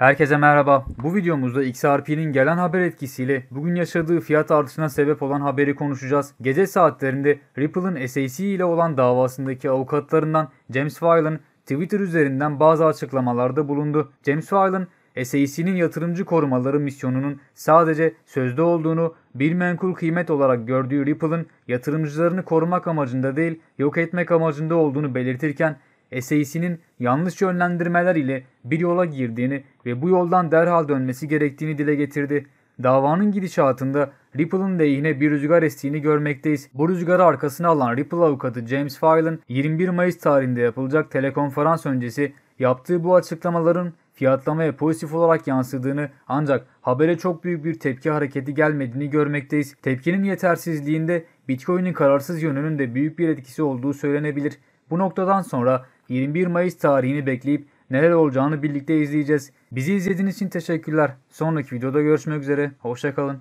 Herkese merhaba. Bu videomuzda XRP'nin gelen haber etkisiyle bugün yaşadığı fiyat artışına sebep olan haberi konuşacağız. Gece saatlerinde Ripple'ın SEC ile olan davasındaki avukatlarından James File'ın Twitter üzerinden bazı açıklamalarda bulundu. James File'ın SEC'nin yatırımcı korumaları misyonunun sadece sözde olduğunu bir menkul kıymet olarak gördüğü Ripple'ın yatırımcılarını korumak amacında değil yok etmek amacında olduğunu belirtirken eseyisinin yanlış yönlendirmeler ile bir yola girdiğini ve bu yoldan derhal dönmesi gerektiğini dile getirdi. Davanın gidişatında Ripple'ın lehine bir rüzgar estiğini görmekteyiz. Bu rüzgarı arkasına alan Ripple avukatı James Filan 21 Mayıs tarihinde yapılacak telekonferans öncesi yaptığı bu açıklamaların fiyatlamaya pozitif olarak yansıdığını ancak habere çok büyük bir tepki hareketi gelmediğini görmekteyiz. Tepkinin yetersizliğinde Bitcoin'in kararsız yönünün de büyük bir etkisi olduğu söylenebilir. Bu noktadan sonra 21 Mayıs tarihini bekleyip neler olacağını birlikte izleyeceğiz. Bizi izlediğiniz için teşekkürler. Sonraki videoda görüşmek üzere. Hoşçakalın.